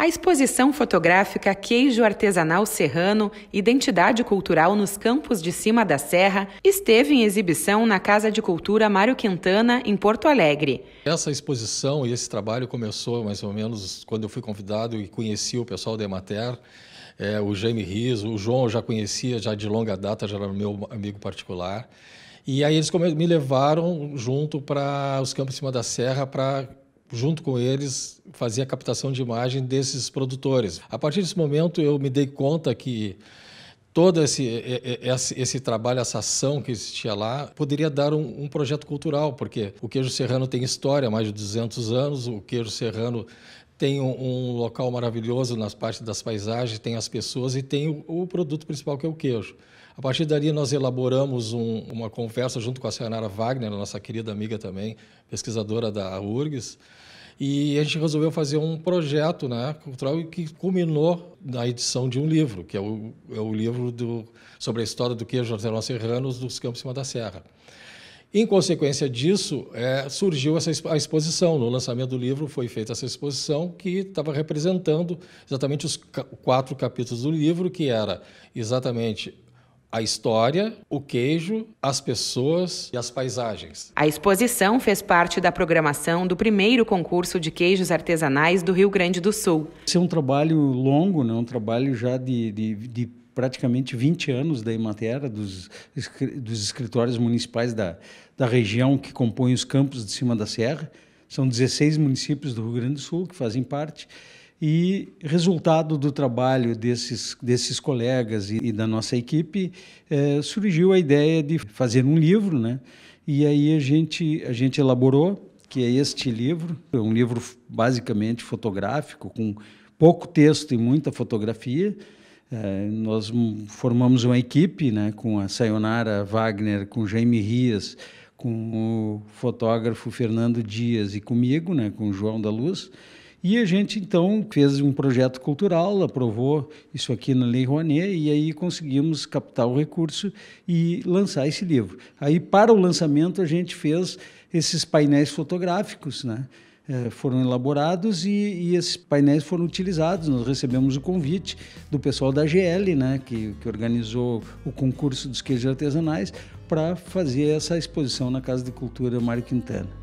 A exposição fotográfica Queijo Artesanal Serrano Identidade Cultural nos Campos de Cima da Serra esteve em exibição na Casa de Cultura Mário Quintana, em Porto Alegre. Essa exposição e esse trabalho começou mais ou menos quando eu fui convidado e conheci o pessoal da Emater. É, o Jaime Riso, o João eu já conhecia já de longa data, já era meu amigo particular. E aí eles me levaram junto para os Campos de Cima da Serra para junto com eles, fazia a captação de imagem desses produtores. A partir desse momento, eu me dei conta que todo esse, esse, esse, trabalho, essa ação que existia lá, poderia dar um, um, projeto cultural, porque o queijo serrano tem história há mais de 200 anos, o queijo serrano tem um, um, local maravilhoso nas partes das paisagens, tem as pessoas e tem o, o produto principal que é o queijo. A partir dali, nós elaboramos um, uma conversa junto com a Sayonara Wagner, nossa querida amiga também, pesquisadora da URGS, e a gente resolveu fazer um projeto né, cultural que culminou na edição de um livro, que é o, é o livro do, sobre a história do queijo artesanal serrano dos Campos de Cima da Serra. Em consequência disso, é, surgiu essa a exposição. No lançamento do livro foi feita essa exposição que estava representando exatamente os quatro capítulos do livro, que era exatamente a história, o queijo, as pessoas e as paisagens. A exposição fez parte da programação do primeiro concurso de queijos artesanais do Rio Grande do Sul. Esse é um trabalho longo, né? um trabalho já de, de, de praticamente 20 anos da Imatera, dos, dos escritórios municipais da, da região que compõem os campos de cima da serra. São 16 municípios do Rio Grande do Sul que fazem parte. E resultado do trabalho desses, desses colegas e, e da nossa equipe, eh, surgiu a ideia de fazer um livro, né? E aí a gente, a gente elaborou, que é este livro, é um livro basicamente fotográfico, com pouco texto e muita fotografia. Eh, nós formamos uma equipe né, com a Sayonara Wagner, com Jaime Rias, com o fotógrafo Fernando Dias e comigo, né, com o João da Luz. E a gente, então, fez um projeto cultural, aprovou isso aqui na Lei Rouanet, e aí conseguimos captar o recurso e lançar esse livro. Aí, para o lançamento, a gente fez esses painéis fotográficos, né? É, foram elaborados e, e, esses painéis foram utilizados. Nós recebemos o convite do pessoal da GL, né, que, que organizou o concurso dos queijos artesanais, para fazer essa exposição na Casa de Cultura Mário Quintana.